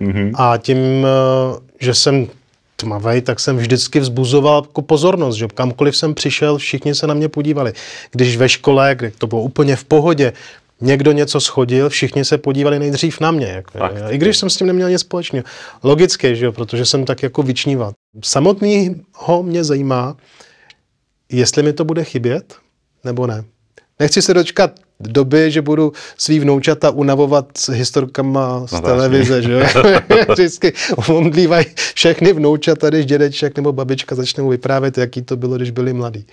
Mm-hmm. A tím, eh, že jsem tmavej, tak jsem vždycky vzbuzoval jako pozornost, že kamkoliv jsem přišel, všichni se na mě podívali. Když ve škole, kde to bylo úplně v pohodě, někdo něco schodil, všichni se podívali nejdřív na mě. Jako, I když jsem s tím neměl nic společného. Logicky, že jo, protože jsem tak jako vyčníval. Samotného mě zajímá, jestli mi to bude chybět, nebo ne. Nechci se dočkat doby, že budu svý vnoučata unavovat s historkama z no, vlastně. televize, že jo? Vždycky omdlívají všechny vnoučata, když dědeček nebo babička začnou vyprávět, jaký to bylo, když byli mladí.